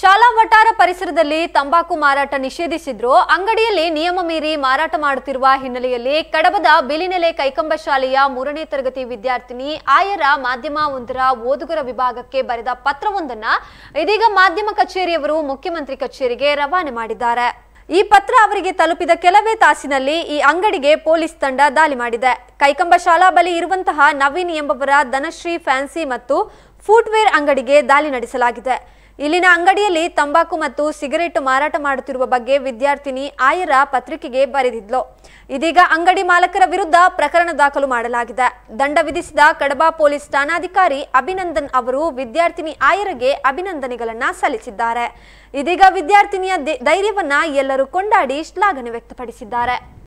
ಶಾಲಾ ವಟಾರ ಪರಿಸರದಲ್ಲಿ ತಂಬಾಕು ಮಾರಾಟ ನಿಷೇಧಿಸಿದ್ರು ಅಂಗಡಿಯಲ್ಲಿ ನಿಯಮ ಮೀರಿ ಮಾರಾಟ ಮಾಡುತ್ತಿರುವ ಹಿನ್ನೆಲೆಯಲ್ಲಿ ಕಡಬದ ಬಿಲಿನೆಲೆ ಕೈಕಂಬ ಶಾಲೆಯ ಮೂರನೇ ತರಗತಿ ವಿದ್ಯಾರ್ಥಿನಿ ಆಯರ ಮಾಧ್ಯಮ ಒಂದರ ಓದುಗರ ವಿಭಾಗಕ್ಕೆ ಬರೆದ ಪತ್ರವೊಂದನ್ನ ಇದೀಗ ಮಾಧ್ಯಮ ಕಚೇರಿಯವರು ಮುಖ್ಯಮಂತ್ರಿ ಕಚೇರಿಗೆ ರವಾನೆ ಮಾಡಿದ್ದಾರೆ ಈ ಪತ್ರ ಅವರಿಗೆ ತಲುಪಿದ ಕೆಲವೇ ತಾಸಿನಲ್ಲಿ ಈ ಅಂಗಡಿಗೆ ಪೊಲೀಸ್ ತಂಡ ದಾಳಿ ಮಾಡಿದೆ ಕೈಕಂಬ ಶಾಲಾ ಬಳಿ ಇರುವಂತಹ ನವೀನ್ ಎಂಬವರ ಧನಶ್ರೀ ಫ್ಯಾನ್ಸಿ ಮತ್ತು ಫುಟ್ವೇರ್ ಅಂಗಡಿಗೆ ದಾಳಿ ನಡೆಸಲಾಗಿದೆ ಇಲ್ಲಿನ ಅಂಗಡಿಯಲ್ಲಿ ತಂಬಾಕು ಮತ್ತು ಸಿಗರೇಟ್ ಮಾರಾಟ ಮಾಡುತ್ತಿರುವ ಬಗ್ಗೆ ವಿದ್ಯಾರ್ಥಿನಿ ಆಯರ ಪತ್ರಿಕೆಗೆ ಬರೆದಿದ್ಲು ಇದೀಗ ಅಂಗಡಿ ಮಾಲಕರ ವಿರುದ್ಧ ಪ್ರಕರಣ ದಾಖಲು ಮಾಡಲಾಗಿದೆ ದಂಡ ವಿಧಿಸಿದ ಕಡಬ ಪೊಲೀಸ್ ಠಾಣಾಧಿಕಾರಿ ಅಭಿನಂದನ್ ಅವರು ವಿದ್ಯಾರ್ಥಿನಿ ಆಯರಿಗೆ ಅಭಿನಂದನೆಗಳನ್ನು ಸಲ್ಲಿಸಿದ್ದಾರೆ ಇದೀಗ ವಿದ್ಯಾರ್ಥಿನಿಯ ಧೈರ್ಯವನ್ನ ಎಲ್ಲರೂ ಕೊಂಡಾಡಿ ಶ್ಲಾಘನೆ ವ್ಯಕ್ತಪಡಿಸಿದ್ದಾರೆ